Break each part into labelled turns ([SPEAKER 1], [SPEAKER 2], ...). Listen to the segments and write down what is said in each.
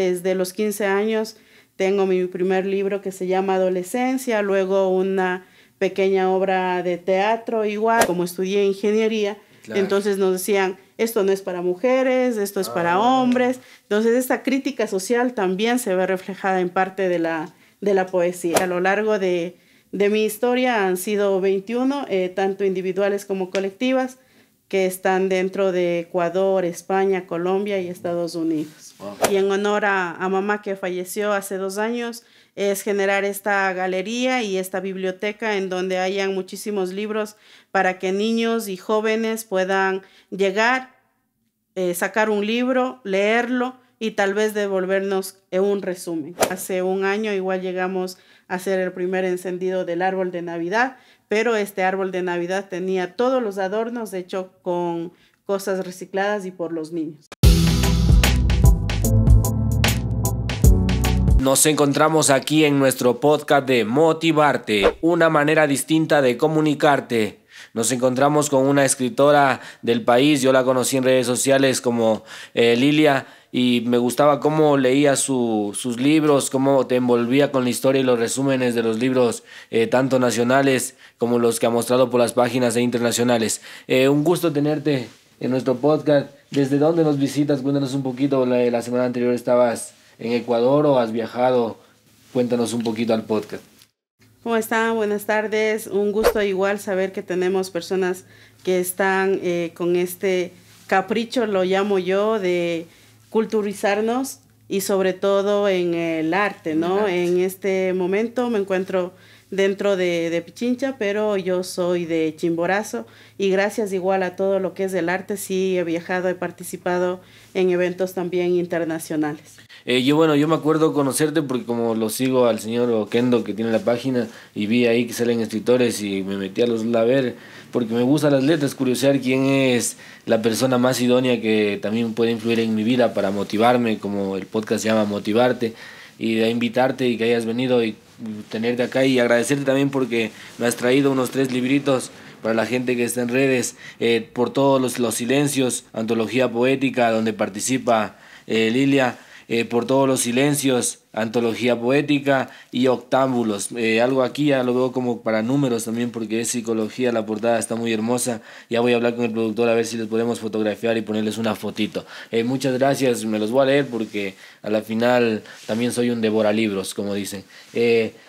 [SPEAKER 1] Desde los 15 años tengo mi primer libro que se llama Adolescencia, luego una pequeña obra de teatro igual, como estudié ingeniería, entonces nos decían, esto no es para mujeres, esto es para ah. hombres, entonces esta crítica social también se ve reflejada en parte de la, poesía. A lo largo de, mi historia han sido 21, eh, tanto individuales como colectivas, que están dentro de Ecuador, España, Colombia y Estados Unidos. Y en honor a, mamá que falleció hace dos años, es generar esta galería y esta biblioteca en donde hayan muchísimos libros para que niños y jóvenes puedan llegar, eh, sacar un libro, leerlo y tal vez devolvernos eh, un resumen. Hace un año igual llegamos a hacer el primer encendido del árbol de Navidad pero este árbol de Navidad tenía todos los adornos hecho, con cosas recicladas y por los niños.
[SPEAKER 2] Nos encontramos aquí en nuestro podcast de Motivarte, una manera distinta de comunicarte. Nos encontramos con una escritora del país, yo la conocí en redes sociales como eh, Lilia y me gustaba cómo leía sus libros, cómo te envolvía con la historia y los resúmenes de los libros, eh, tanto nacionales como los que ha mostrado por las páginas e internacionales. Eh, un gusto tenerte en nuestro podcast. ¿Desde dónde nos visitas? Cuéntanos un poquito. La, semana anterior estabas en Ecuador o has viajado. Cuéntanos un poquito al podcast.
[SPEAKER 1] ¿Cómo están? Buenas tardes. Un gusto igual saber que tenemos personas que están eh, con este capricho, lo llamo yo, de culturizarnos y sobre todo en el arte, ¿no? En este momento me encuentro dentro de, Pichincha, pero yo soy de Chimborazo y gracias igual a todo lo que es del arte, sí he viajado, he participado en eventos también internacionales.
[SPEAKER 2] Eh, yo, bueno, yo me acuerdo conocerte porque como lo sigo al señor Kendo que tiene la página y vi ahí que salen escritores y me metí a los a ver porque me gustan las letras, curiosear quién es la persona más idónea que también puede influir en mi vida para motivarme, como el podcast se llama Motivarte, y de invitarte y que hayas venido y tenerte acá y agradecerte también porque me has traído unos tres libritos para la gente que está en redes, eh, por todos los, silencios, antología poética, donde participa eh, Lilia eh, por todos los silencios, antología poética y octámbulos. Eh, algo aquí ya lo veo como para números también porque es psicología, la portada está muy hermosa. Ya voy a hablar con el productor a ver si les podemos fotografiar y ponerles una fotito. Eh, muchas gracias, me los voy a leer porque a la final también soy un devoralibros, como dicen.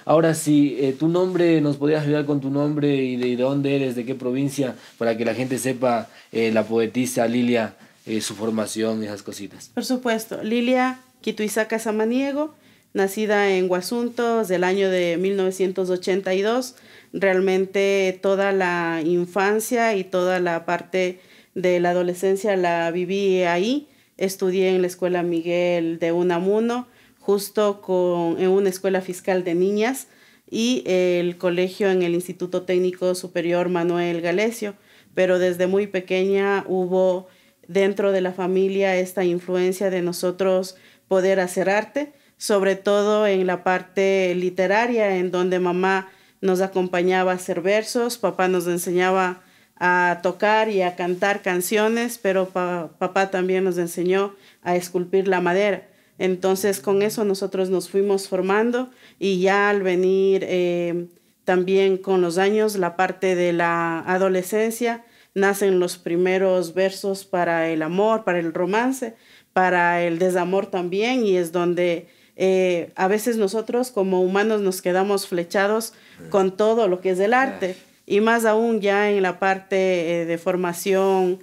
[SPEAKER 2] ahora sí, tu nombre, ¿nos podrías ayudar con tu nombre y de, dónde eres, de qué provincia, para que la gente sepa la poetisa Lilia eh, su formación y esas cositas.
[SPEAKER 1] Por supuesto, Lilia Quituizaca Samaniego, nacida en desde del año de 1982, realmente toda la infancia y toda la parte de la adolescencia la viví ahí, estudié en la escuela Miguel de Unamuno, justo con, en una escuela fiscal de niñas y el colegio en el Instituto Técnico Superior Manuel Galecio. pero desde muy pequeña hubo dentro de la familia esta influencia de nosotros poder hacer arte, sobre todo en la parte literaria, en donde mamá nos acompañaba a hacer versos, papá nos enseñaba a tocar y a cantar canciones, pero papá también nos enseñó a esculpir la madera. Entonces con eso nosotros nos fuimos formando y ya al venir eh, también con los años, la parte de la adolescencia, nacen los primeros versos para el amor, para el romance, para el desamor también, y es donde eh, a veces nosotros como humanos nos quedamos flechados con todo lo que es el arte, y más aún ya en la parte eh, de formación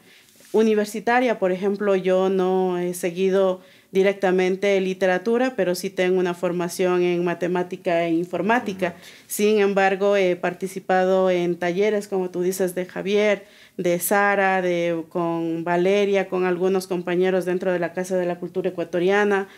[SPEAKER 1] universitaria, por ejemplo, yo no he seguido directamente literatura, pero sí tengo una formación en matemática e informática. Sin embargo, he participado en talleres, como tú dices, de Javier, de Sara, de, con Valeria, con algunos compañeros dentro de la Casa de la Cultura Ecuatoriana,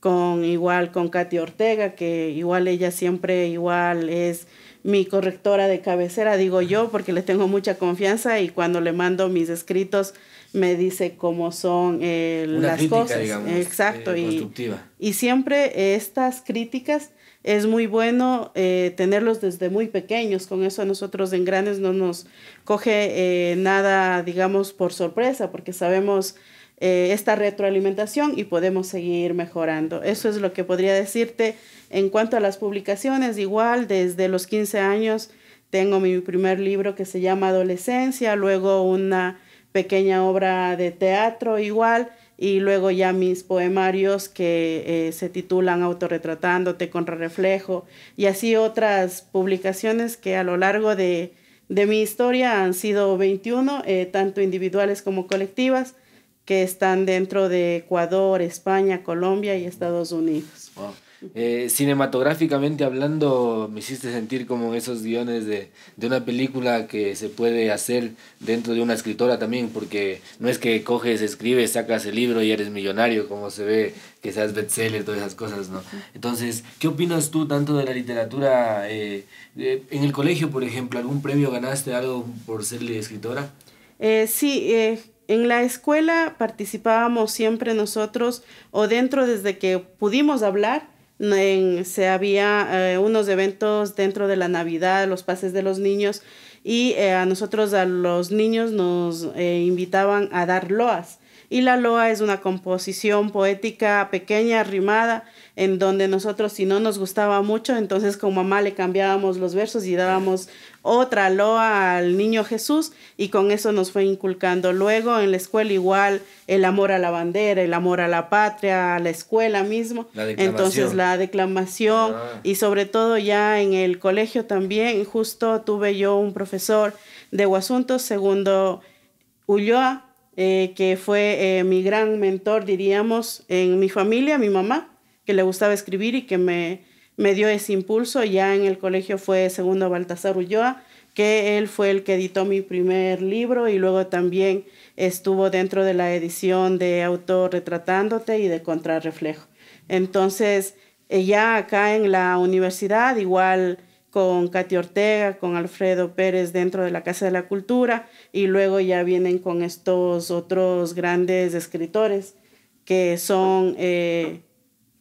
[SPEAKER 1] con igual con Katy Ortega, que igual ella siempre igual es mi correctora de cabecera, digo yo, porque le tengo mucha confianza y cuando le mando mis escritos me dice cómo son eh, las cosas. Exacto. Eh, y, y siempre estas críticas es muy bueno eh, tenerlos desde muy pequeños. Con eso a nosotros en grandes no nos coge eh, nada, digamos, por sorpresa, porque sabemos eh, esta retroalimentación y podemos seguir mejorando. Eso es lo que podría decirte en cuanto a las publicaciones. Igual, desde los 15 años tengo mi primer libro que se llama Adolescencia, luego una pequeña obra de teatro igual y luego ya mis poemarios que eh, se titulan Autorretratándote, Contrarreflejo y así otras publicaciones que a lo largo de, de mi historia han sido 21, eh, tanto individuales como colectivas, que están dentro de Ecuador, España, Colombia y Estados Unidos.
[SPEAKER 2] Eh, cinematográficamente hablando, me hiciste sentir como esos guiones de, de, una película que se puede hacer dentro de una escritora también, porque no es que coges, escribes, sacas el libro y eres millonario, como se ve que seas bestseller, todas esas cosas, ¿no? Entonces, ¿qué opinas tú tanto de la literatura? Eh, en el colegio, por ejemplo, ¿algún premio ganaste algo por ser escritora?
[SPEAKER 1] Eh, sí, en la escuela participábamos siempre nosotros o dentro desde que pudimos hablar se había eh, unos eventos dentro de la Navidad, los pases de los niños, y eh, a nosotros, a los niños, nos eh, invitaban a dar loas y la loa es una composición poética pequeña, rimada, en donde nosotros si no nos gustaba mucho, entonces con mamá le cambiábamos los versos y dábamos otra loa al niño Jesús y con eso nos fue inculcando. Luego en la escuela igual el amor a la bandera, el amor a la patria, a la escuela mismo. entonces la declamación ah. y sobre todo ya en el colegio también, justo tuve yo un profesor de Guasuntos, segundo Ulloa, eh, que fue eh, mi gran mentor, diríamos, en mi familia, mi mamá, que le gustaba escribir y que me, me dio ese impulso. Ya en el colegio fue segundo Baltasar Ulloa, que él fue el que editó mi primer libro y luego también estuvo dentro de la edición de Autor Retratándote y de Contrarreflejo. Entonces, eh, ya acá en la universidad, igual con Katy Ortega, con Alfredo Pérez dentro de la Casa de la Cultura y luego ya vienen con estos otros grandes escritores que son eh,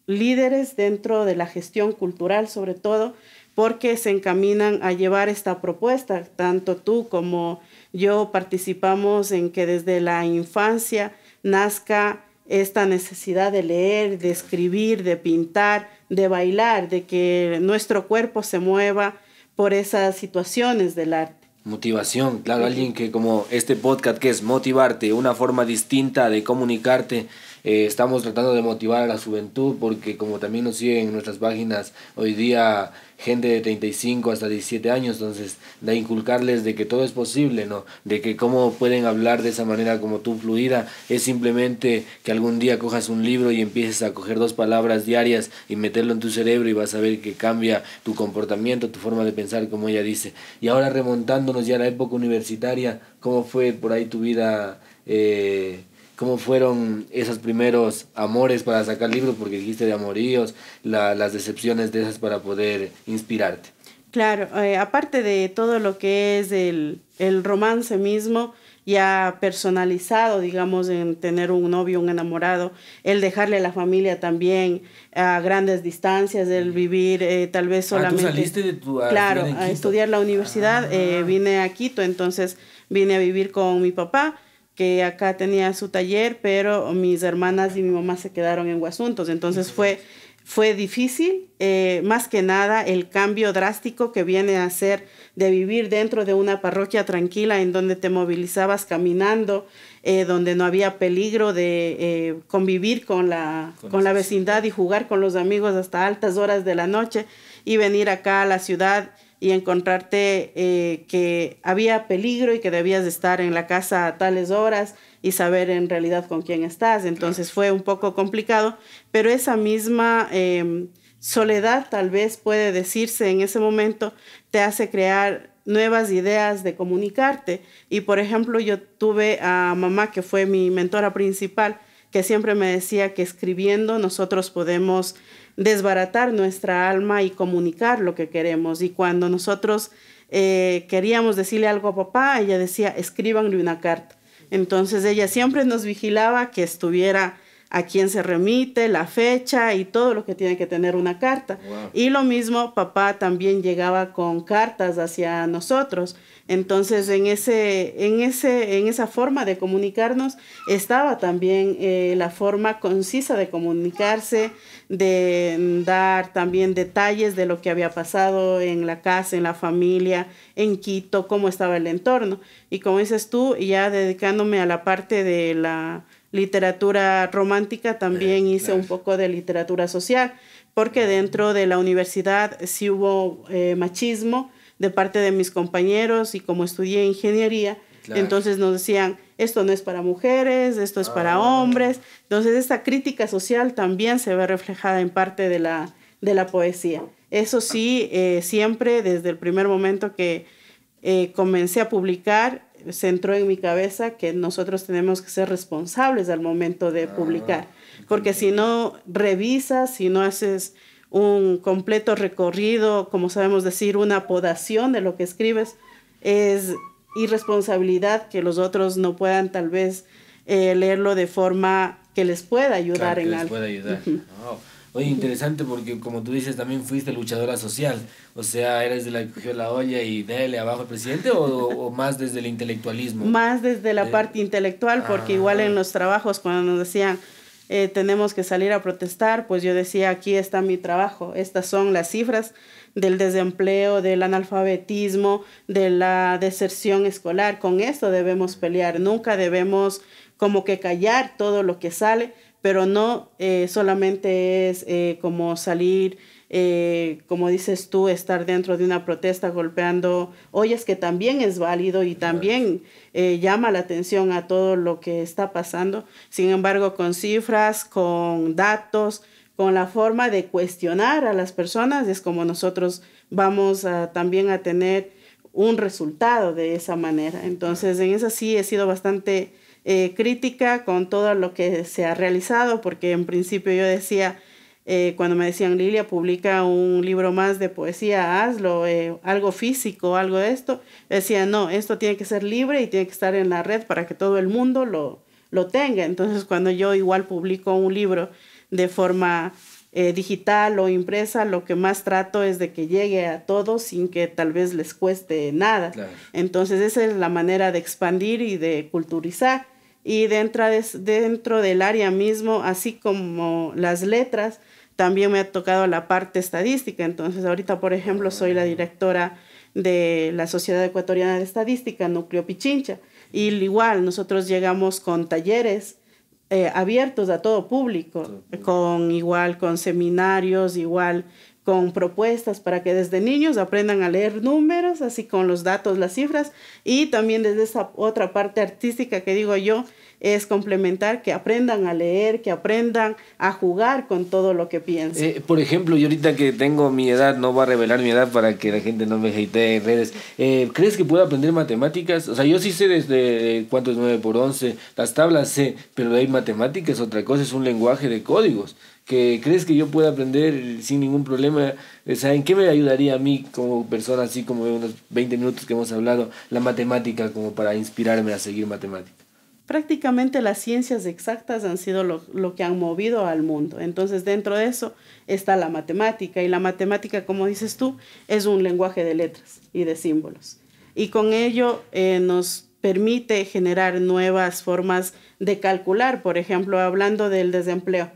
[SPEAKER 1] líderes dentro de la gestión cultural sobre todo porque se encaminan a llevar esta propuesta. Tanto tú como yo participamos en que desde la infancia nazca esta necesidad de leer, de escribir, de pintar, de bailar, de que nuestro cuerpo se mueva por esas situaciones del arte.
[SPEAKER 2] Motivación, claro, alguien que como este podcast que es motivarte, una forma distinta de comunicarte eh, estamos tratando de motivar a la juventud porque como también nos siguen en nuestras páginas hoy día gente de 35 hasta 17 años, entonces de inculcarles de que todo es posible, ¿no? De que cómo pueden hablar de esa manera como tú fluida, es simplemente que algún día cojas un libro y empieces a coger dos palabras diarias y meterlo en tu cerebro y vas a ver que cambia tu comportamiento, tu forma de pensar, como ella dice. Y ahora remontándonos ya a la época universitaria, ¿cómo fue por ahí tu vida? Eh, cómo fueron esos primeros amores para sacar libros, porque dijiste de amoríos, las decepciones de esas para poder inspirarte.
[SPEAKER 1] Claro, eh, aparte de todo lo que es el, el romance mismo, ya personalizado, digamos, en tener un novio, un enamorado, el dejarle a la familia también a grandes distancias, el vivir eh, tal vez solamente... Ah, ¿tú saliste
[SPEAKER 2] de tu, claro, a
[SPEAKER 1] estudiar la universidad, eh, ah. vine a Quito, entonces vine a vivir con mi papá que acá tenía su taller, pero mis hermanas y mi mamá se quedaron en Huasuntos. Entonces fue, fue difícil, eh, más que nada el cambio drástico que viene a ser de vivir dentro de una parroquia tranquila en donde te movilizabas caminando, eh, donde no había peligro de eh, convivir con la, con la vecindad y jugar con los amigos hasta altas horas de la noche y venir acá a la ciudad y encontrarte eh, que había peligro y que debías de estar en la casa a tales horas y saber en realidad con quién estás. Entonces fue un poco complicado, pero esa misma em, soledad tal vez puede decirse en ese momento te hace crear nuevas ideas de comunicarte. Y por ejemplo, yo tuve a mamá que fue mi mentora principal, que siempre me decía que escribiendo nosotros podemos desbaratar nuestra alma y comunicar lo que queremos. Y cuando nosotros eh, queríamos decirle algo a papá, ella decía, escríbanle una carta. Entonces ella siempre nos vigilaba que estuviera a quién se remite, la fecha y todo lo que tiene que tener una carta. Y lo mismo, papá también llegaba con cartas hacia nosotros. Entonces, en, ese, en, ese, en esa forma de comunicarnos estaba también eh, la forma concisa de comunicarse, de dar también detalles de lo que había pasado en la casa, en la familia, en Quito, cómo estaba el entorno. Y como dices tú, ya dedicándome a la parte de la literatura romántica, también hice un poco de literatura social, porque dentro de la universidad sí hubo eh, machismo de parte de mis compañeros y como estudié ingeniería, entonces nos decían, esto no es para mujeres, esto es para ah. hombres. Entonces esta crítica social también se ve reflejada en parte de la, de la poesía. Eso sí, eh, siempre desde el primer momento que eh, comencé a publicar, se en mi cabeza que nosotros tenemos que ser responsables al momento de ah, publicar, porque si no revisas, si no haces un completo recorrido, como sabemos decir, una podación de lo que escribes, es irresponsabilidad que los otros no puedan tal vez eh, leerlo de forma que les pueda ayudar en algo. Les
[SPEAKER 2] ayudar. Oye, interesante porque como tú dices, también fuiste luchadora social. O sea, ¿eres de la que cogió la olla y dele abajo al presidente o, más desde el intelectualismo? Más
[SPEAKER 1] desde la parte intelectual, porque igual en ah. los trabajos cuando nos decían... Eh, tenemos que salir a protestar, pues yo decía, aquí está mi trabajo, estas son las cifras del desempleo, del analfabetismo, de la deserción escolar, con esto debemos pelear, nunca debemos como que callar todo lo que sale, pero no eh, solamente es eh, como salir, eh, como dices tú, estar dentro de una protesta golpeando ollas, que también es válido y también llama la atención a todo lo que está pasando. Sin embargo, con cifras, con datos, con la forma de cuestionar a las personas, es como nosotros vamos a, también a tener un resultado de esa manera. Entonces, en eso sí he sido bastante eh, crítica con todo lo que se ha realizado, porque en principio yo decía, eh, cuando me decían, Lilia, publica un libro más de poesía, hazlo, eh, algo físico, algo de esto, decía, no, esto tiene que ser libre y tiene que estar en la red para que todo el mundo lo, lo tenga. Entonces, cuando yo igual publico un libro de forma digital o impresa, lo que más trato es de que llegue a todos sin que tal vez les cueste nada. Entonces, esa es la manera de expandir y de culturizar y dentro, de, dentro del área mismo, así como las letras, también me ha tocado la parte estadística. Entonces, ahorita, por ejemplo, soy la directora de la Sociedad Ecuatoriana de Estadística, Núcleo Pichincha. Y igual, nosotros llegamos con talleres eh, abiertos a todo público, con igual, con seminarios, igual con propuestas para que desde niños aprendan a leer números, así con los datos, las cifras, y también desde esa otra parte artística que digo yo, es complementar, que aprendan a leer, que aprendan a jugar con todo lo que piensan. Eh,
[SPEAKER 2] por ejemplo, yo ahorita que tengo mi edad, no voy a revelar mi edad para que la gente no me hatee en redes, eh, ¿crees que puedo aprender matemáticas? O sea, yo sí sé desde cuánto es 9 por 11, las tablas sé, pero hay matemáticas, otra cosa es un lenguaje de códigos que crees que yo pueda aprender sin ningún problema. saben ¿en qué me ayudaría a mí como persona, así como en unos 20 minutos que hemos hablado, la matemática como para inspirarme a seguir matemática?
[SPEAKER 1] Prácticamente las ciencias exactas han sido lo, que han movido al mundo. Entonces, dentro de eso está la matemática. Y la matemática, como dices tú, es un lenguaje de letras y de símbolos. Y con ello eh, nos permite generar nuevas formas de calcular. Por ejemplo, hablando del desempleo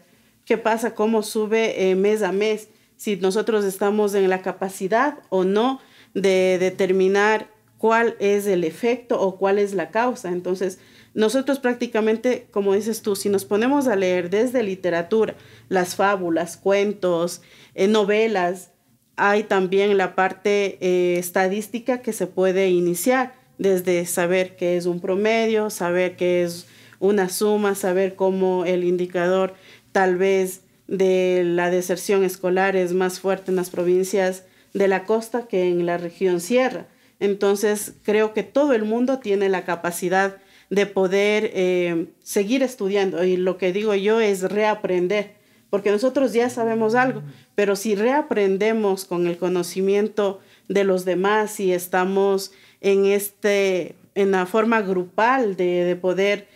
[SPEAKER 1] ¿Qué pasa? ¿Cómo sube eh, mes a mes? Si nosotros estamos en la capacidad o no de determinar cuál es el efecto o cuál es la causa. Entonces, nosotros prácticamente, como dices tú, si nos ponemos a leer desde literatura, las fábulas, cuentos, eh, novelas, hay también la parte eh, estadística que se puede iniciar desde saber qué es un promedio, saber qué es una suma, saber cómo el indicador tal vez de la deserción escolar es más fuerte en las provincias de la costa que en la región sierra. Entonces, creo que todo el mundo tiene la capacidad de poder eh, seguir estudiando. Y lo que digo yo es reaprender, porque nosotros ya sabemos algo, pero si reaprendemos con el conocimiento de los demás y estamos en, este, en la forma grupal de poder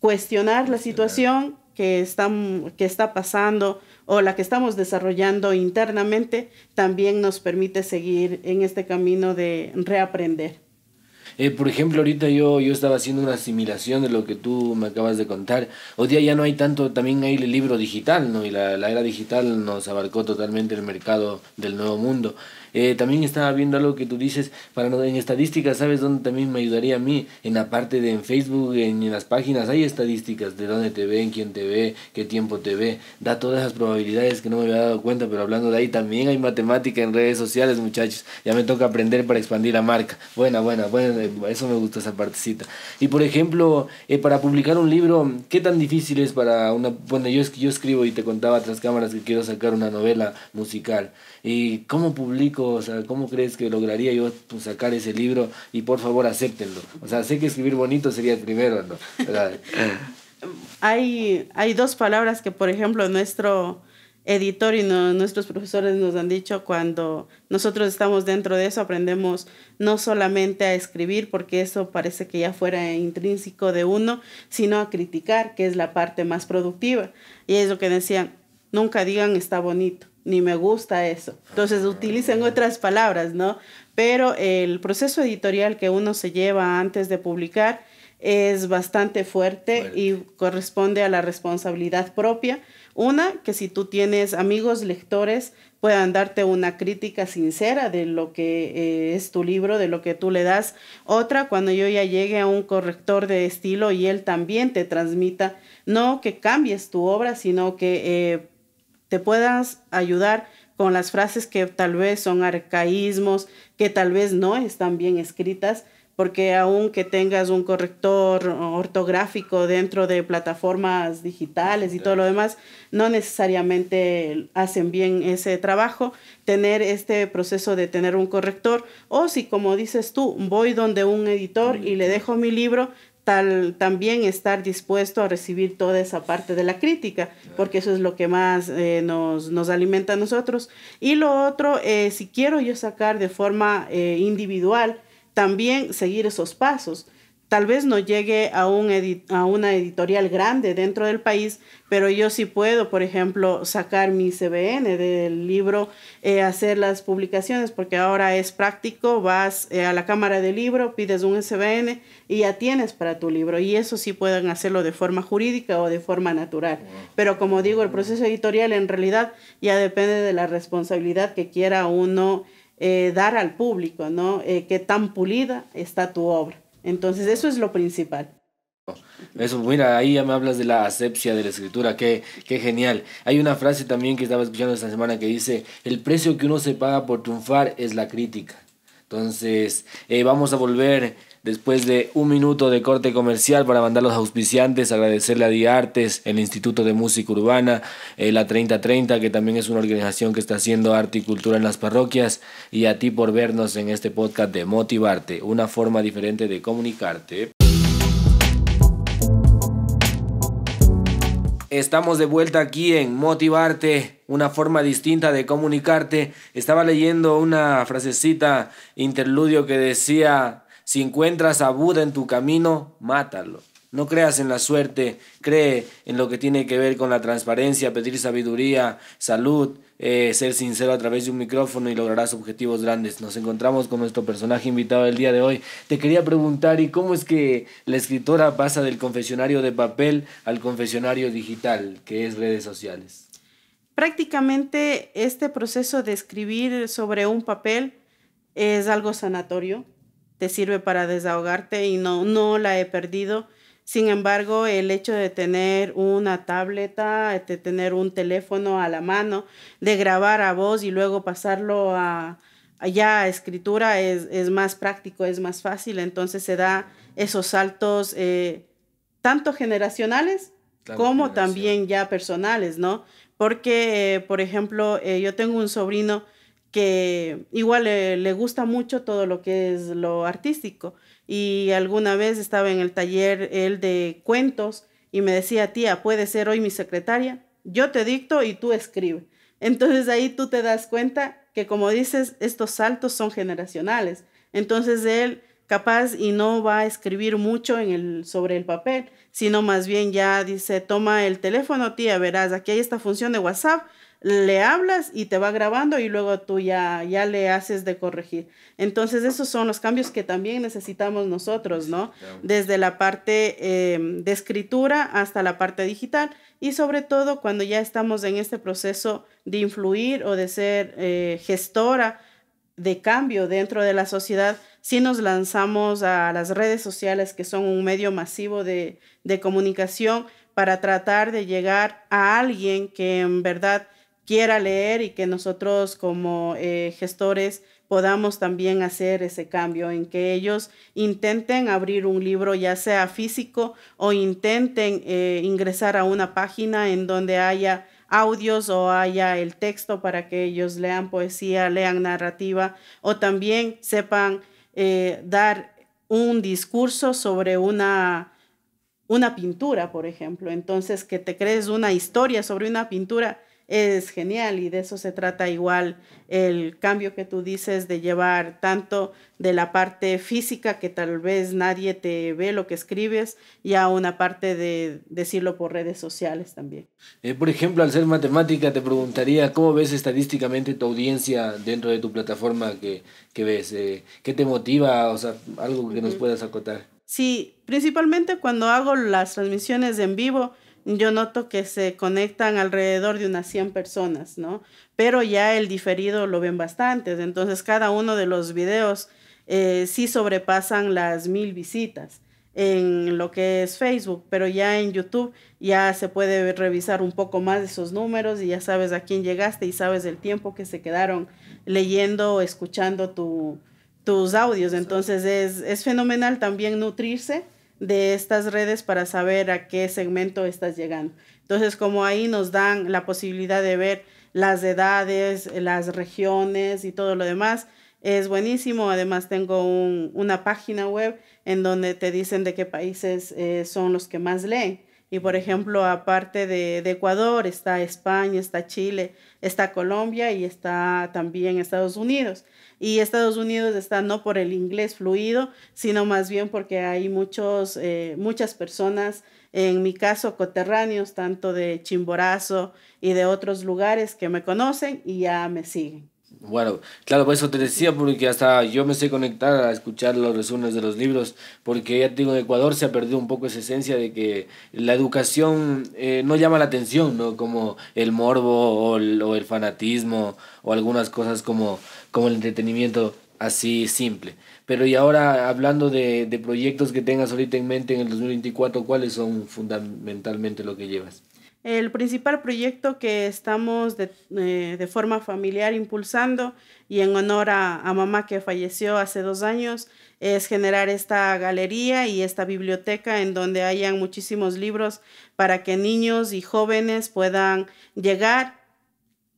[SPEAKER 1] cuestionar la situación, que, están, que está pasando o la que estamos desarrollando internamente también nos permite seguir en este camino de reaprender.
[SPEAKER 2] Eh, por ejemplo, ahorita yo, yo estaba haciendo una asimilación de lo que tú me acabas de contar. Hoy día ya no hay tanto, también hay el libro digital, ¿no? Y la, la era digital nos abarcó totalmente el mercado del nuevo mundo. Eh, también estaba viendo algo que tú dices, para no, en estadísticas, ¿sabes dónde también me ayudaría a mí? En la parte de en Facebook, en, las páginas, hay estadísticas de dónde te ven, quién te ve, qué tiempo te ve. Da todas esas probabilidades que no me había dado cuenta, pero hablando de ahí también hay matemática en redes sociales, muchachos. Ya me toca aprender para expandir la marca. Buena, buena, buena, eso me gusta esa partecita. Y por ejemplo, eh, para publicar un libro, ¿qué tan difícil es para una... Bueno, yo, yo escribo y te contaba tras cámaras que quiero sacar una novela musical. ¿Y cómo publico? O sea, ¿cómo crees que lograría yo pues, sacar ese libro? Y por favor, acéptenlo. O sea, sé que escribir bonito sería el primero, ¿no?
[SPEAKER 1] hay, hay dos palabras que, por ejemplo, nuestro editor y nuestros profesores nos han dicho cuando nosotros estamos dentro de eso, aprendemos no solamente a escribir, porque eso parece que ya fuera intrínseco de uno, sino a criticar, que es la parte más productiva. Y es lo que decían, nunca digan está bonito, ni me gusta eso. Entonces utilicen otras palabras, ¿no? Pero el proceso editorial que uno se lleva antes de publicar es bastante fuerte y corresponde a la responsabilidad propia. Una, que si tú tienes amigos lectores, puedan darte una crítica sincera de lo que eh, es tu libro, de lo que tú le das. Otra, cuando yo ya llegue a un corrector de estilo y él también te transmita, no que cambies tu obra, sino que eh, te puedas ayudar con las frases que tal vez son arcaísmos, que tal vez no están bien escritas, porque aunque tengas un corrector ortográfico dentro de plataformas digitales y todo lo demás, no necesariamente hacen bien ese trabajo, tener este proceso de tener un corrector, o si como dices tú, voy donde un editor y le dejo mi libro, tal, también estar dispuesto a recibir toda esa parte de la crítica, porque eso es lo que más eh, nos, alimenta a nosotros. Y lo otro, eh, si quiero yo sacar de forma eh, individual, también seguir esos pasos tal vez no llegue a, un a una editorial grande dentro del país, pero yo sí puedo, por ejemplo, sacar mi CBN del libro, eh, hacer las publicaciones, porque ahora es práctico, vas eh, a la cámara del libro, pides un CBN y ya tienes para tu libro, y eso sí pueden hacerlo de forma jurídica o de forma natural. Pero como digo, el proceso editorial en realidad ya depende de la responsabilidad que quiera uno eh, dar al público, ¿no? qué tan pulida está tu obra. Entonces, eso es lo principal.
[SPEAKER 2] Eso, mira, ahí ya me hablas de la asepsia de la escritura, qué, qué genial. Hay una frase también que estaba escuchando esta semana que dice, el precio que uno se paga por triunfar es la crítica. Entonces, eh, vamos a volver Después de un minuto de corte comercial para mandar los auspiciantes, agradecerle a Artes, el Instituto de Música Urbana, eh, la 3030, que también es una organización que está haciendo arte y cultura en las parroquias, y a ti por vernos en este podcast de Motivarte, una forma diferente de comunicarte. Estamos de vuelta aquí en Motivarte, una forma distinta de comunicarte. Estaba leyendo una frasecita interludio que decía si encuentras a Buda en tu camino, mátalo. No creas en la suerte, cree en lo que tiene que ver con la transparencia, pedir sabiduría, salud, eh, ser sincero a través de un micrófono y lograrás objetivos grandes. Nos encontramos con nuestro personaje invitado del día de hoy. Te quería preguntar, ¿y cómo es que la escritora pasa del confesionario de papel al confesionario digital, que es redes sociales?
[SPEAKER 1] Prácticamente este proceso de escribir sobre un papel es algo sanatorio te sirve para desahogarte y no, no la he perdido. Sin embargo, el hecho de tener una tableta, de tener un teléfono a la mano, de grabar a voz y luego pasarlo a, ya a escritura es, más práctico, es más fácil. Entonces se da esos saltos eh, tanto generacionales como también ya personales, ¿no? Porque, eh, por ejemplo, eh, yo tengo un sobrino que igual le, gusta mucho todo lo que es lo artístico. Y alguna vez estaba en el taller él de cuentos y me decía, tía, puede ser hoy mi secretaria? Yo te dicto y tú escribes Entonces ahí tú te das cuenta que como dices, estos saltos son generacionales. Entonces él capaz y no va a escribir mucho en el, sobre el papel, sino más bien ya dice, toma el teléfono, tía, verás, aquí hay esta función de WhatsApp le hablas y te va grabando y luego tú ya, ya le haces de corregir. Entonces esos son los cambios que también necesitamos nosotros, ¿no? Desde la parte em, de escritura hasta la parte digital y sobre todo cuando ya estamos en este proceso de influir o de ser eh, gestora de cambio dentro de la sociedad, si nos lanzamos a las redes sociales que son un medio masivo de, de comunicación para tratar de llegar a alguien que en verdad quiera leer y que nosotros como eh, gestores podamos también hacer ese cambio, en que ellos intenten abrir un libro, ya sea físico, o intenten eh, ingresar a una página en donde haya audios o haya el texto para que ellos lean poesía, lean narrativa, o también sepan eh, dar un discurso sobre una pintura, por ejemplo. Entonces, que te crees una historia sobre una pintura es genial y de eso se trata igual el cambio que tú dices de llevar tanto de la parte física que tal vez nadie te ve lo que escribes y a una parte de decirlo por redes sociales también.
[SPEAKER 2] Eh, por ejemplo, al ser matemática te preguntaría cómo ves estadísticamente tu audiencia dentro de tu plataforma que, ves, eh, qué te motiva, o sea, algo que nos puedas acotar.
[SPEAKER 1] Sí, principalmente cuando hago las transmisiones en vivo, yo noto que se conectan alrededor de unas 100 personas, ¿no? Pero ya el diferido lo ven bastantes, entonces cada uno de los videos eh, sí sobrepasan las mil visitas en lo que es Facebook, pero ya en YouTube ya se puede revisar un poco más de esos números y ya sabes a quién llegaste y sabes el tiempo que se quedaron leyendo o escuchando tus audios. Entonces es fenomenal también nutrirse de estas redes para saber a qué segmento estás llegando. Entonces, como ahí nos dan la posibilidad de ver las edades, las regiones y todo lo demás, es buenísimo. Además, tengo una página web en donde te dicen de qué países eh, son los que más leen. Y por ejemplo, aparte de, Ecuador, está España, está Chile, está Colombia y está también Estados Unidos. Y Estados Unidos está no por el inglés fluido, sino más bien porque hay muchos, eh, muchas personas, en mi caso, coterráneos, tanto de Chimborazo y de otros lugares que me conocen y ya me siguen.
[SPEAKER 2] Bueno, claro, por eso te decía, porque hasta yo me sé conectar a escuchar los resúmenes de los libros, porque ya te digo, en Ecuador se ha perdido un poco esa esencia de que la educación eh, no llama la atención, ¿no? Como el morbo o el, fanatismo o algunas cosas como, el entretenimiento así simple. Pero y ahora hablando de, de proyectos que tengas ahorita en mente en el 2024, ¿cuáles son
[SPEAKER 1] fundamentalmente lo que llevas? El principal proyecto que estamos eh, de, forma familiar impulsando y en honor a, mamá que falleció hace dos años es generar esta galería y esta biblioteca en donde hayan muchísimos libros para que niños y jóvenes puedan llegar,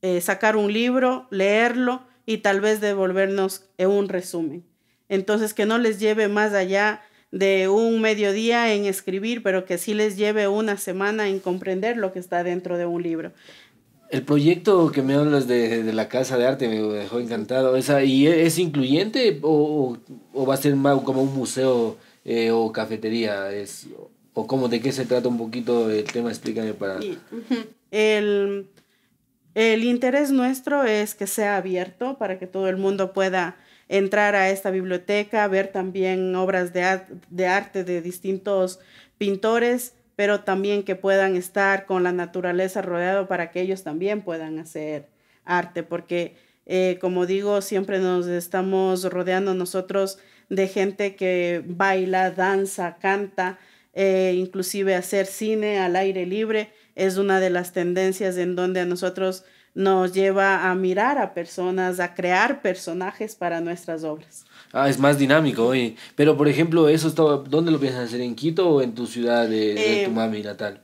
[SPEAKER 1] eh, sacar un libro, leerlo y tal vez devolvernos un resumen. Entonces, que no les lleve más allá de un mediodía en escribir, pero que sí les lleve una semana en comprender lo que está dentro de un libro.
[SPEAKER 2] El proyecto que me hablas de, de la Casa de Arte me dejó encantado. ¿Esa, ¿Y e, es incluyente o, o, va a ser más como un museo eh, o cafetería? Es, ¿O cómo, de qué se trata un poquito el tema? Explícame para...
[SPEAKER 1] El, el interés nuestro es que sea abierto para que todo el mundo pueda entrar a esta biblioteca, ver también obras de, arte de distintos pintores, pero también que puedan estar con la naturaleza rodeado para que ellos también puedan hacer arte, porque eh, como digo, siempre nos estamos rodeando nosotros de gente que baila, danza, canta, eh, inclusive hacer cine al aire libre es una de las tendencias en donde a nosotros nos lleva a mirar a personas, a crear personajes para nuestras obras.
[SPEAKER 2] Ah, es más dinámico, hoy Pero, por ejemplo, eso está, ¿dónde lo piensas hacer? ¿En Quito o en tu ciudad de, eh, tu mami natal?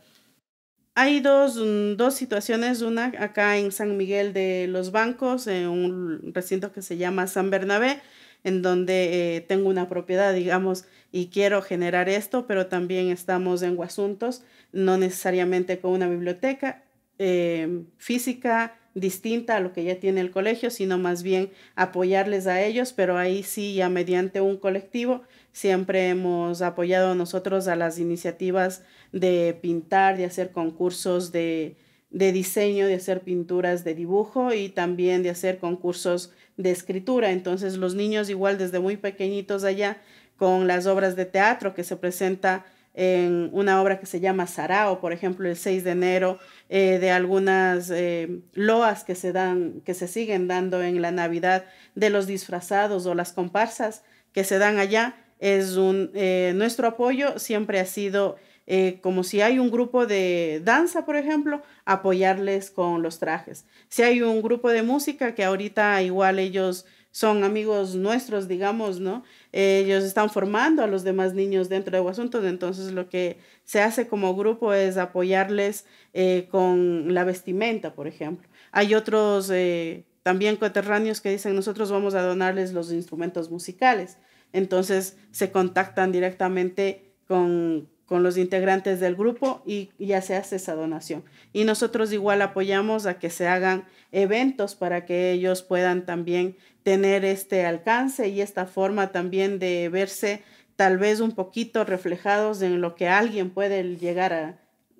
[SPEAKER 1] Hay mm, dos, situaciones. Una acá en San Miguel de los Bancos, en un recinto que se llama San Bernabé, en donde eh, tengo una propiedad, digamos, y quiero generar esto, pero también estamos en Guasuntos, no necesariamente con una biblioteca, eh, física distinta a lo que ya tiene el colegio, sino más bien apoyarles a ellos, pero ahí sí, ya mediante un colectivo, siempre hemos apoyado nosotros a las iniciativas de pintar, de hacer concursos de, de diseño, de hacer pinturas de dibujo y también de hacer concursos de escritura. Entonces los niños igual desde muy pequeñitos allá con las obras de teatro que se presenta en una obra que se llama Sarao, por ejemplo, el 6 de enero, eh, de algunas eh, loas que se dan, que se siguen dando en la Navidad de los disfrazados o las comparsas que se dan allá. Es eh, nuestro apoyo siempre ha sido como si hay un grupo de danza, por ejemplo, apoyarles con los trajes. Si hay un grupo de música que ahorita igual ellos son amigos nuestros, digamos, ¿no? ellos están formando a los demás niños dentro de Guasuntos, entonces lo que se hace como grupo es apoyarles eh, con la vestimenta, por ejemplo. Hay otros eh, también coterráneos que dicen nosotros vamos a donarles los instrumentos musicales, entonces se contactan directamente con con los integrantes del grupo y ya se hace esa donación. Y nosotros igual apoyamos a que se hagan eventos para que ellos puedan también tener este alcance y esta forma también de verse tal vez un poquito reflejados en lo que alguien puede llegar a,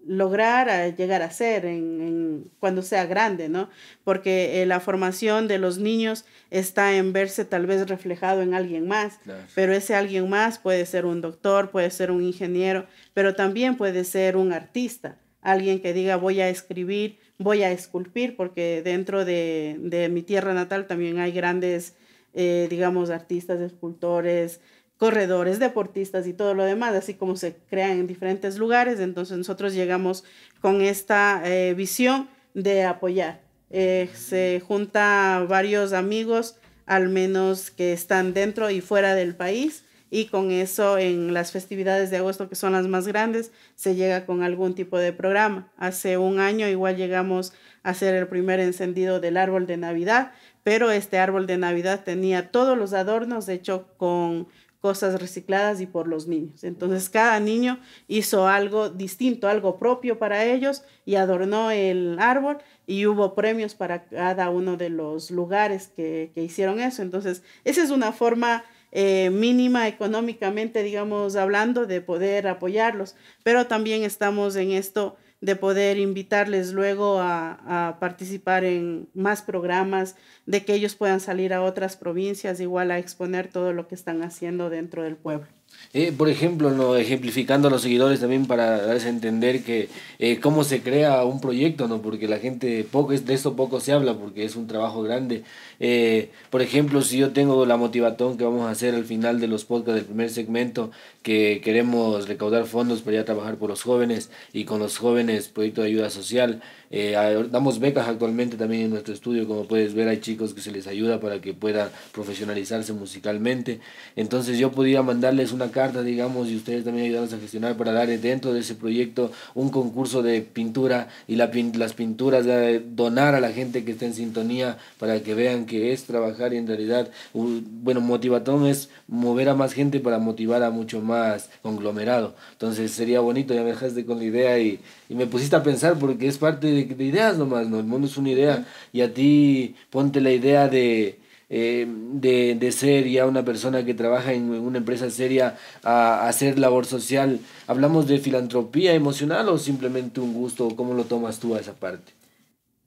[SPEAKER 1] lograr a llegar a ser en, cuando sea grande, ¿no? Porque eh, la formación de los niños está en verse tal vez reflejado en alguien más, pero ese alguien más puede ser un doctor, puede ser un ingeniero, pero también puede ser un artista, alguien que diga voy a escribir, voy a esculpir, porque dentro de, mi tierra natal también hay grandes, eh, digamos, artistas, escultores, corredores, deportistas y todo lo demás, así como se crean en diferentes lugares. Entonces nosotros llegamos con esta eh, visión de apoyar. Eh, se junta varios amigos, al menos que están dentro y fuera del país, y con eso en las festividades de agosto, que son las más grandes, se llega con algún tipo de programa. Hace un año igual llegamos a hacer el primer encendido del árbol de Navidad, pero este árbol de Navidad tenía todos los adornos, de hecho, con cosas recicladas y por los niños. Entonces cada niño hizo algo distinto, algo propio para ellos y adornó el árbol y hubo premios para cada uno de los lugares que, hicieron eso. Entonces esa es una forma eh, mínima económicamente, digamos, hablando de poder apoyarlos, pero también estamos en esto de poder invitarles luego a, participar en más programas, de que ellos puedan salir a otras provincias, igual a exponer todo lo que están haciendo dentro del pueblo.
[SPEAKER 2] Eh, por ejemplo, ¿no? ejemplificando a los seguidores también para darse a entender que eh, cómo se crea un proyecto, ¿no? porque la gente, poco, de eso poco se habla, porque es un trabajo grande. Eh, por ejemplo, si yo tengo la motivatón que vamos a hacer al final de los podcasts del primer segmento, que queremos recaudar fondos para ya trabajar por los jóvenes y con los jóvenes proyecto de ayuda social. Eh, damos becas actualmente también en nuestro estudio, como puedes ver, hay chicos que se les ayuda para que puedan profesionalizarse musicalmente. Entonces yo podría mandarles una carta, digamos, y ustedes también ayudarnos a gestionar para dar dentro de ese proyecto un concurso de pintura y la, las pinturas, eh, donar a la gente que esté en sintonía para que vean que es trabajar y en realidad, bueno, motivatón es mover a más gente para motivar a mucho más conglomerado. Entonces sería bonito, ya me dejaste con la idea y, me pusiste a pensar porque es parte de, ideas nomás, ¿no? El mundo es una idea y a ti ponte la idea eh, de... de, ser ya una persona que trabaja en, una empresa seria a, hacer labor social. ¿Hablamos de filantropía emocional o simplemente un gusto? ¿Cómo lo tomas tú a esa parte?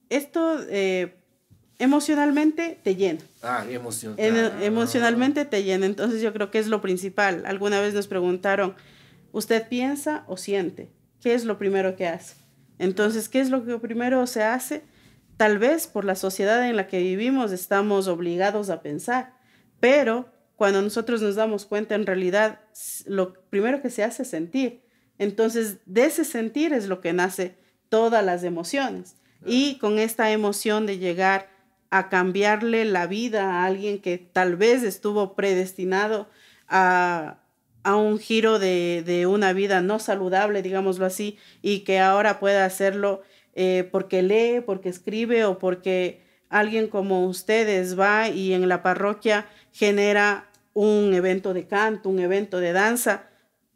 [SPEAKER 1] Esto eh, emocionalmente te llena. Ah, emoción, ah. emocionalmente te llena. Entonces yo creo que es lo principal. Alguna vez nos preguntaron, ¿usted piensa o siente? ¿Qué es lo primero que hace? Entonces, ¿qué es lo que primero se hace? Tal vez por la sociedad en la que vivimos estamos obligados a pensar, pero cuando nosotros nos damos cuenta, en realidad lo primero que se hace es sentir. Entonces, de ese sentir es lo que nace todas las emociones. Y con esta emoción de llegar a cambiarle la vida a alguien que tal vez estuvo predestinado a, un giro de, una vida no saludable, digámoslo así, y que ahora pueda hacerlo eh, porque lee, porque escribe o porque alguien como ustedes va y en la parroquia genera un evento de canto, un evento de danza,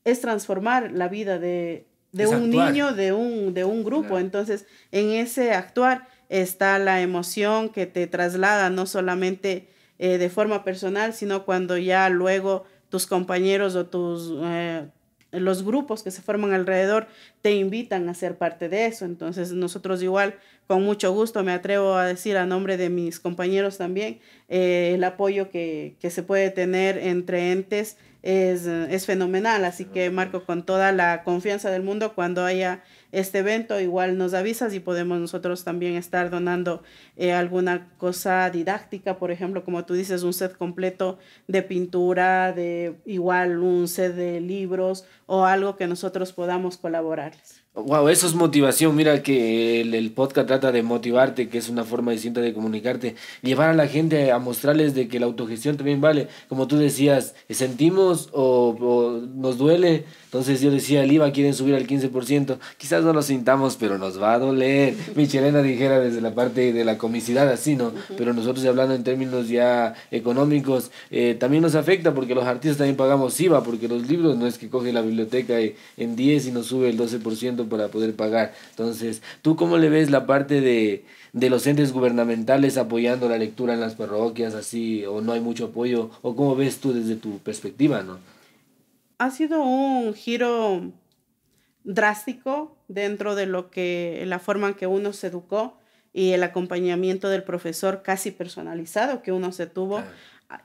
[SPEAKER 1] es transformar la vida de,
[SPEAKER 2] un niño,
[SPEAKER 1] de un, de un grupo. Entonces, en ese actuar está la emoción que te traslada, no solamente eh, de forma personal, sino cuando ya luego tus compañeros o tus, eh, los grupos que se forman alrededor te invitan a ser parte de eso. Entonces nosotros igual, con mucho gusto, me atrevo a decir a nombre de mis compañeros también, eh, el apoyo que, que se puede tener entre entes es, fenomenal. Así que Marco, con toda la confianza del mundo, cuando haya este evento, igual nos avisas y podemos nosotros también estar donando eh, alguna cosa didáctica, por ejemplo, como tú dices, un set completo de pintura, de igual un set de libros o algo que nosotros podamos colaborarles.
[SPEAKER 2] Wow, eso es motivación. Mira que el, podcast trata de motivarte, que es una forma distinta de comunicarte. Llevar a la gente a mostrarles de que la autogestión también vale. Como tú decías, sentimos o, nos duele. Entonces yo decía, el IVA quieren subir al 15%. Quizás no lo sintamos, pero nos va a doler. Michelena dijera desde la parte de la comicidad así, ¿no? Pero nosotros hablando en términos ya económicos, eh, también nos afecta porque los artistas también pagamos IVA, porque los libros no es que coge la biblioteca eh, en 10 y nos sube el 12% para poder pagar. Entonces, ¿tú cómo le ves la parte de, de los entes gubernamentales apoyando la lectura en las parroquias, así, o no hay mucho apoyo? ¿O cómo ves tú desde tu perspectiva, no?
[SPEAKER 1] Ha sido un giro drástico dentro de lo que la forma en que uno se educó y el acompañamiento del profesor casi personalizado que uno se tuvo,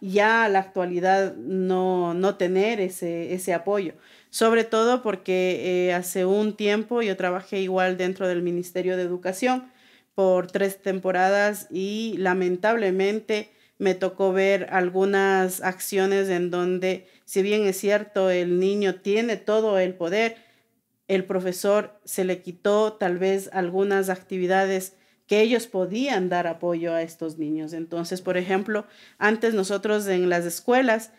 [SPEAKER 1] ya a la actualidad no, no tener ese, ese apoyo sobre todo porque eh, hace un tiempo yo trabajé igual dentro del Ministerio de Educación por tres temporadas y lamentablemente me tocó ver algunas acciones en donde, si bien es cierto, el niño tiene todo el poder, el profesor se le quitó tal vez algunas actividades que ellos podían dar apoyo a estos niños. Entonces, por ejemplo, antes nosotros en las escuelas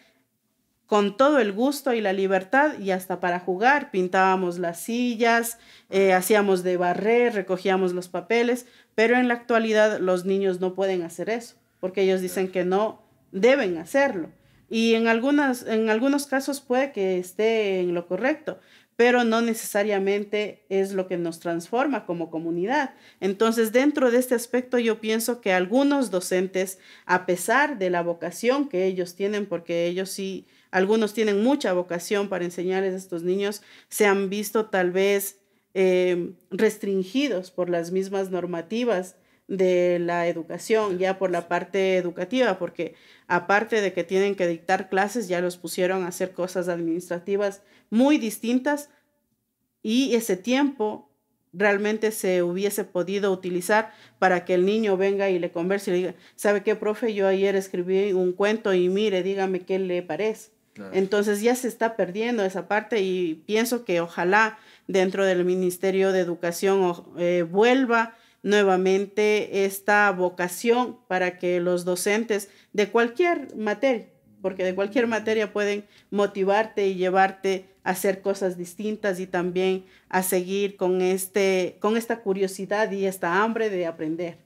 [SPEAKER 1] con todo el gusto y la libertad y hasta para jugar. Pintábamos las sillas, eh, hacíamos de barrer, recogíamos los papeles, pero en la actualidad los niños no pueden hacer eso, porque ellos dicen que no deben hacerlo. Y en, algunas, en algunos casos puede que esté en lo correcto, pero no necesariamente es lo que nos transforma como comunidad. Entonces, dentro de este aspecto, yo pienso que algunos docentes, a pesar de la vocación que ellos tienen, porque ellos sí algunos tienen mucha vocación para enseñarles a estos niños, se han visto tal vez eh, restringidos por las mismas normativas de la educación, ya por la parte educativa, porque aparte de que tienen que dictar clases, ya los pusieron a hacer cosas administrativas muy distintas y ese tiempo realmente se hubiese podido utilizar para que el niño venga y le converse y le diga, ¿sabe qué, profe? Yo ayer escribí un cuento y mire, dígame qué le parece. Entonces ya se está perdiendo esa parte y pienso que ojalá dentro del Ministerio de Educación eh, vuelva nuevamente esta vocación para que los docentes de cualquier materia, porque de cualquier materia pueden motivarte y llevarte a hacer cosas distintas y también a seguir con, este, con esta curiosidad y esta hambre de aprender.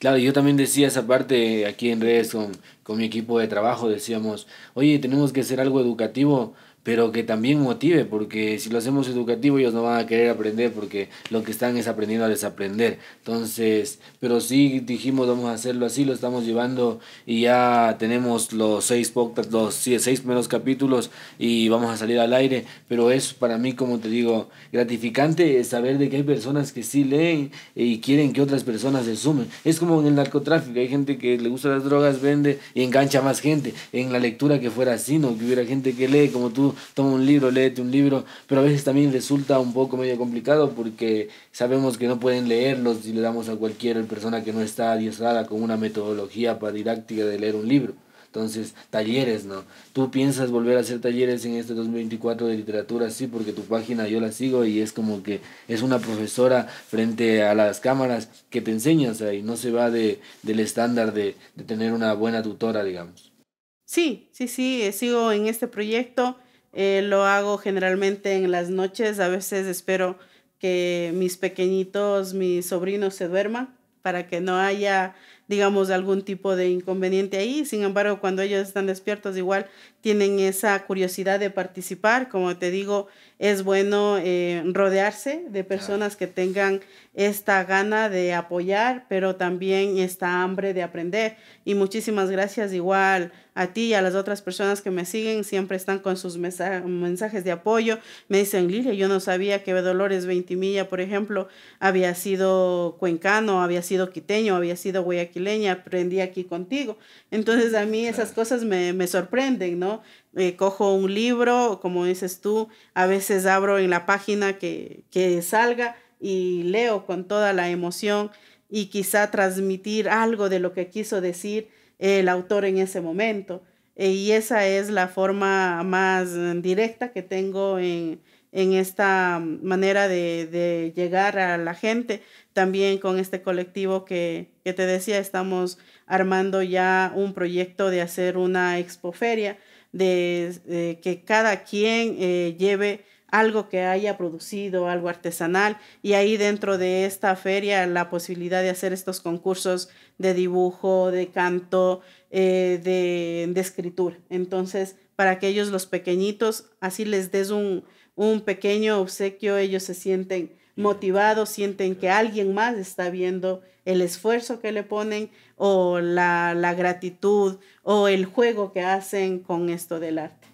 [SPEAKER 2] Claro, yo también decía esa parte aquí en redes con, con mi equipo de trabajo, decíamos, oye, tenemos que hacer algo educativo pero que también motive, porque si lo hacemos educativo ellos no van a querer aprender porque lo que están es aprendiendo a desaprender. Entonces, pero sí dijimos vamos a hacerlo así, lo estamos llevando y ya tenemos los seis los seis primeros capítulos y vamos a salir al aire, pero es para mí, como te digo, gratificante saber de que hay personas que sí leen y quieren que otras personas se sumen. Es como en el narcotráfico, hay gente que le gusta las drogas, vende y engancha más gente. En la lectura que fuera así, no que hubiera gente que lee como tú toma un libro, léete un libro, pero a veces también resulta un poco medio complicado porque sabemos que no pueden leerlos y le damos a cualquier persona que no está adiestrada con una metodología para didáctica de leer un libro. Entonces, talleres, ¿no? ¿Tú piensas volver a hacer talleres en este 2024 de literatura? Sí, porque tu página yo la sigo y es como que es una profesora frente a las cámaras que te enseña, o sea, y no se va de, del estándar de, de tener una buena tutora, digamos.
[SPEAKER 1] Sí, sí, sí, eh, sigo en este proyecto. Eh, lo hago generalmente en las noches, a veces espero que mis pequeñitos, mis sobrinos se duerman para que no haya, digamos, algún tipo de inconveniente ahí. Sin embargo, cuando ellos están despiertos, igual tienen esa curiosidad de participar. Como te digo, es bueno eh, rodearse de personas que tengan esta gana de apoyar, pero también esta hambre de aprender. Y muchísimas gracias igual a ti y a las otras personas que me siguen. Siempre están con sus mensajes de apoyo. Me dicen, Lilia, yo no sabía que Dolores Veintimilla, por ejemplo, había sido cuencano, había sido quiteño, había sido guayaquileña, aprendí aquí contigo. Entonces a mí esas cosas me, me sorprenden, ¿no? Eh, cojo un libro, como dices tú, a veces abro en la página que, salga y leo con toda la emoción y quizá transmitir algo de lo que quiso decir el autor en ese momento. Eh, y esa es la forma más directa que tengo en, esta manera de, llegar a la gente. También con este colectivo que, que te decía, estamos armando ya un proyecto de hacer una expoferia de, que cada quien eh, lleve algo que haya producido, algo artesanal, y ahí dentro de esta feria la posibilidad de hacer estos concursos de dibujo, de canto, eh, de, escritura. Entonces, para aquellos los pequeñitos, así les des un pequeño obsequio, ellos se sienten motivados, sienten que alguien más está viendo el esfuerzo que le ponen o la, la gratitud o el juego que hacen con esto del arte.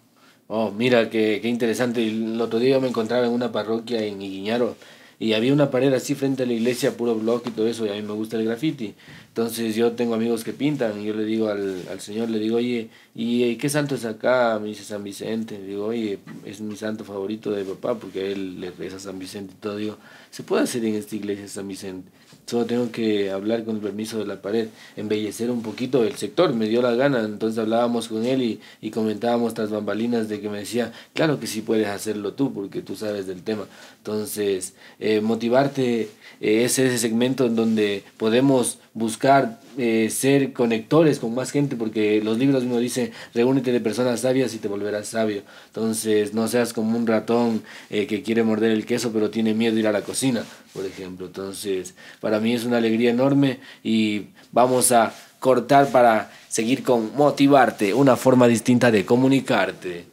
[SPEAKER 1] Oh,
[SPEAKER 2] mira, qué, qué interesante. El otro día me encontraba en una parroquia en Iguiñaro y había una pared así frente a la iglesia, puro blog y todo eso, y a mí me gusta el graffiti. Entonces yo tengo amigos que pintan y yo le digo al, al Señor, le digo, oye, ¿y qué santo es acá? Me dice San Vicente. Le digo, oye, es mi santo favorito de papá porque él le reza San Vicente y todo. Digo, ¿se puede hacer en esta iglesia San Vicente? Solo tengo que hablar con el permiso de la pared, embellecer un poquito el sector, me dio la gana. Entonces hablábamos con él y, comentábamos estas bambalinas de que me decía, claro que sí puedes hacerlo tú porque tú sabes del tema. Entonces, eh, motivarte eh, es ese segmento en donde podemos buscar eh, ser conectores con más gente, porque los libros uno dicen, reúnete de personas sabias y te volverás sabio. Entonces, no seas como un ratón eh, que quiere morder el queso, pero tiene miedo de ir a la cocina, por ejemplo. Entonces, para mí es una alegría enorme y vamos a cortar para seguir con motivarte, una forma distinta de comunicarte.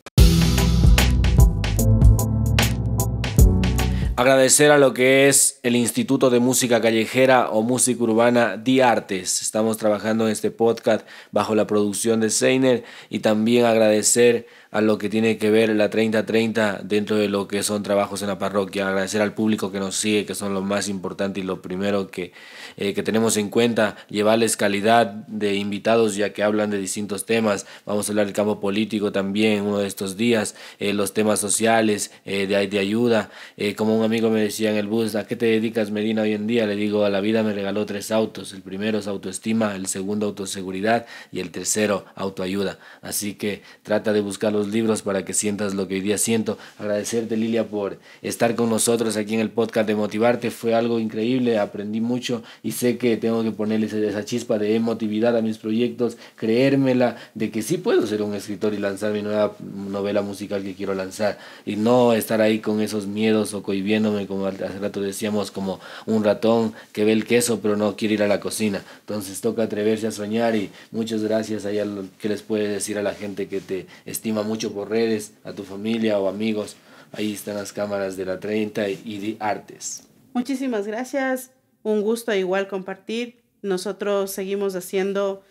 [SPEAKER 2] Agradecer a lo que es el Instituto de Música Callejera o Música Urbana DiArtes. Artes. Estamos trabajando en este podcast bajo la producción de Seiner y también agradecer a lo que tiene que ver la 3030 dentro de lo que son trabajos en la parroquia. Agradecer al público que nos sigue, que son lo más importante y lo primero que, eh, que tenemos en cuenta. Llevarles calidad de invitados ya que hablan de distintos temas. Vamos a hablar del campo político también uno de estos días, eh, los temas sociales eh, de, de ayuda. como un amigo me decía en el bus, ¿a qué te dedicas Medina hoy en día? Le digo, a la vida me regaló tres autos. El primero es autoestima, el segundo autoseguridad y el tercero autoayuda. Así que trata de buscar los libros para que sientas lo que hoy día siento. Agradecerte Lilia por estar con nosotros aquí en el podcast de Motivarte. Fue algo increíble, aprendí mucho y sé que tengo que ponerle esa chispa de emotividad a mis proyectos, creérmela de que sí puedo ser un escritor y lanzar mi nueva novela musical que quiero lanzar y no estar ahí con esos miedos o cohibiéndome como hace rato decíamos como un ratón que ve el queso pero no quiere ir a la cocina. Entonces toca atreverse a soñar y muchas gracias allá que les puede decir a la gente que te estima por redes, a tu familia o amigos. Ahí están las cámaras de la 30 y de Artes.
[SPEAKER 1] Muchísimas gracias. Un gusto igual compartir. Nosotros seguimos haciendo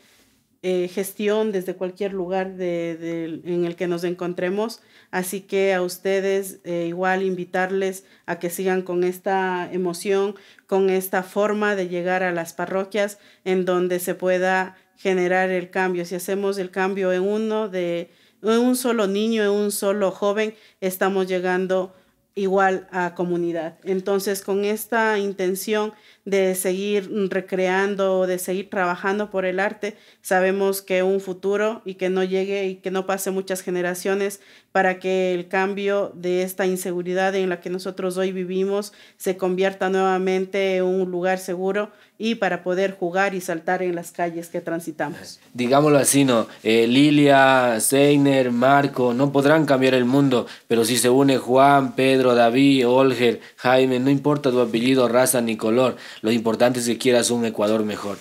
[SPEAKER 1] eh, gestión desde cualquier lugar en el que nos encontremos. Así que a ustedes eh, igual invitarles a que sigan con esta emoción, con esta forma de llegar a las parroquias en donde se pueda generar el cambio. Si hacemos el cambio en uno de un solo niño, un solo joven, estamos llegando igual a comunidad. Entonces, con esta intención de seguir recreando, de seguir trabajando por el arte, sabemos que un futuro y que no llegue y que no pase muchas generaciones para que el cambio de esta inseguridad en la que nosotros hoy vivimos se convierta nuevamente en un lugar seguro y para poder jugar y saltar en las calles que transitamos.
[SPEAKER 2] Digámoslo así, ¿no? Eh, Lilia, Seiner, Marco, no podrán cambiar el mundo, pero si se une Juan, Pedro, David, Olger, Jaime, no importa tu apellido, raza ni color, lo importante es que quieras un Ecuador mejor.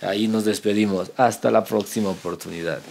[SPEAKER 2] Ahí nos despedimos. Hasta la próxima oportunidad.